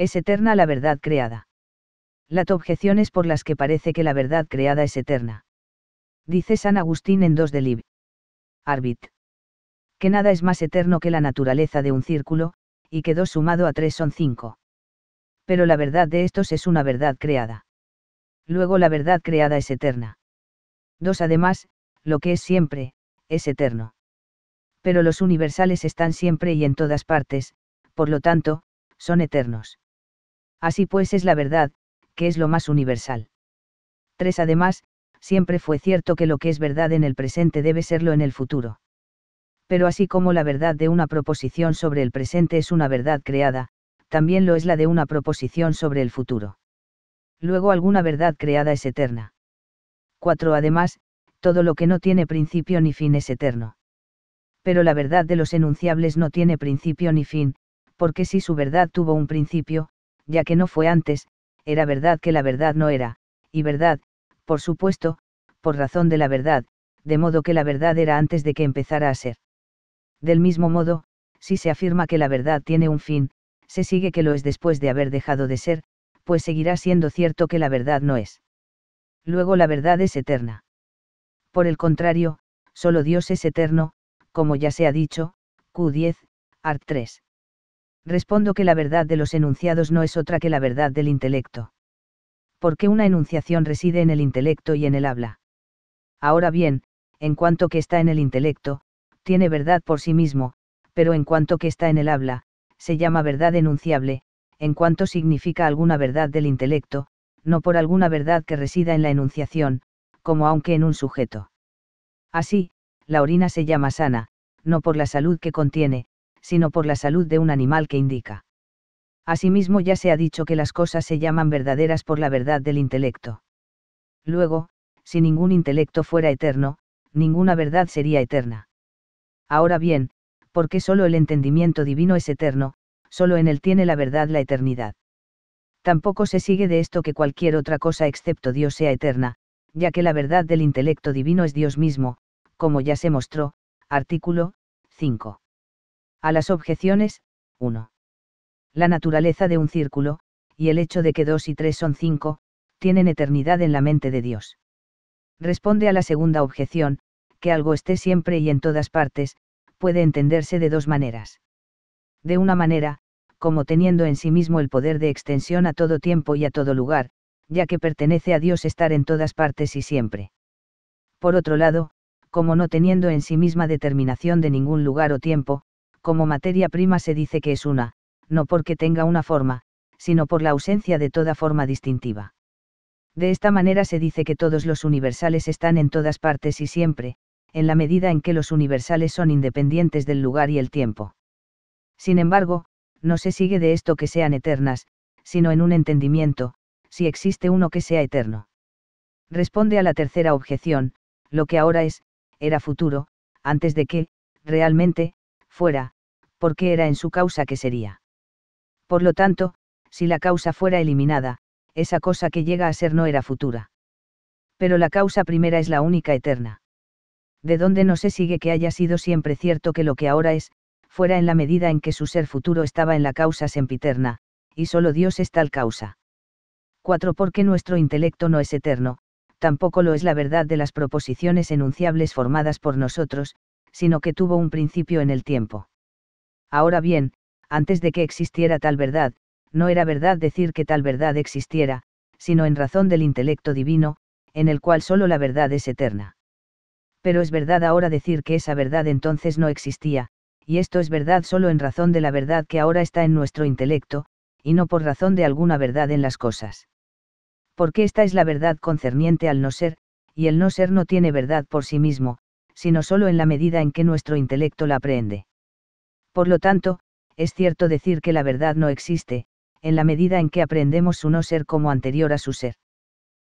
Es eterna la verdad creada. La objeción es por las que parece que la verdad creada es eterna. Dice San Agustín en 2 de Lib. Arbit. Que nada es más eterno que la naturaleza de un círculo, y que dos sumado a tres son cinco. Pero la verdad de estos es una verdad creada. Luego la verdad creada es eterna. Dos además, lo que es siempre, es eterno. Pero los universales están siempre y en todas partes, por lo tanto, son eternos. Así pues es la verdad, que es lo más universal. 3. Además, siempre fue cierto que lo que es verdad en el presente debe serlo en el futuro. Pero así como la verdad de una proposición sobre el presente es una verdad creada, también lo es la de una proposición sobre el futuro. Luego alguna verdad creada es eterna. 4. Además, todo lo que no tiene principio ni fin es eterno. Pero la verdad de los enunciables no tiene principio ni fin, porque si su verdad tuvo un principio, ya que no fue antes, era verdad que la verdad no era, y verdad, por supuesto, por razón de la verdad, de modo que la verdad era antes de que empezara a ser. Del mismo modo, si se afirma que la verdad tiene un fin, se sigue que lo es después de haber dejado de ser, pues seguirá siendo cierto que la verdad no es. Luego la verdad es eterna. Por el contrario, solo Dios es eterno, como ya se ha dicho, Q10, Art 3. Respondo que la verdad de los enunciados no es otra que la verdad del intelecto. Porque una enunciación reside en el intelecto y en el habla. Ahora bien, en cuanto que está en el intelecto, tiene verdad por sí mismo, pero en cuanto que está en el habla, se llama verdad enunciable, en cuanto significa alguna verdad del intelecto, no por alguna verdad que resida en la enunciación, como aunque en un sujeto. Así, la orina se llama sana, no por la salud que contiene, sino por la salud de un animal que indica. Asimismo ya se ha dicho que las cosas se llaman verdaderas por la verdad del intelecto. Luego, si ningún intelecto fuera eterno, ninguna verdad sería eterna. Ahora bien, porque solo el entendimiento divino es eterno, solo en él tiene la verdad la eternidad. Tampoco se sigue de esto que cualquier otra cosa excepto Dios sea eterna, ya que la verdad del intelecto divino es Dios mismo, como ya se mostró, artículo 5. A las objeciones, 1. La naturaleza de un círculo, y el hecho de que 2 y 3 son 5, tienen eternidad en la mente de Dios. Responde a la segunda objeción, que algo esté siempre y en todas partes, puede entenderse de dos maneras. De una manera, como teniendo en sí mismo el poder de extensión a todo tiempo y a todo lugar, ya que pertenece a Dios estar en todas partes y siempre. Por otro lado, como no teniendo en sí misma determinación de ningún lugar o tiempo, como materia prima se dice que es una, no porque tenga una forma, sino por la ausencia de toda forma distintiva. De esta manera se dice que todos los universales están en todas partes y siempre, en la medida en que los universales son independientes del lugar y el tiempo. Sin embargo, no se sigue de esto que sean eternas, sino en un entendimiento, si existe uno que sea eterno. Responde a la tercera objeción, lo que ahora es, era futuro, antes de que, realmente, fuera, porque era en su causa que sería. Por lo tanto, si la causa fuera eliminada, esa cosa que llega a ser no era futura. Pero la causa primera es la única eterna. De donde no se sigue que haya sido siempre cierto que lo que ahora es, fuera en la medida en que su ser futuro estaba en la causa sempiterna, y solo Dios es tal causa. 4. Porque nuestro intelecto no es eterno, tampoco lo es la verdad de las proposiciones enunciables formadas por nosotros, sino que tuvo un principio en el tiempo. Ahora bien, antes de que existiera tal verdad, no era verdad decir que tal verdad existiera, sino en razón del intelecto divino, en el cual solo la verdad es eterna. Pero es verdad ahora decir que esa verdad entonces no existía, y esto es verdad solo en razón de la verdad que ahora está en nuestro intelecto, y no por razón de alguna verdad en las cosas. Porque esta es la verdad concerniente al no ser, y el no ser no tiene verdad por sí mismo, sino solo en la medida en que nuestro intelecto la aprende. Por lo tanto, es cierto decir que la verdad no existe, en la medida en que aprendemos su no ser como anterior a su ser.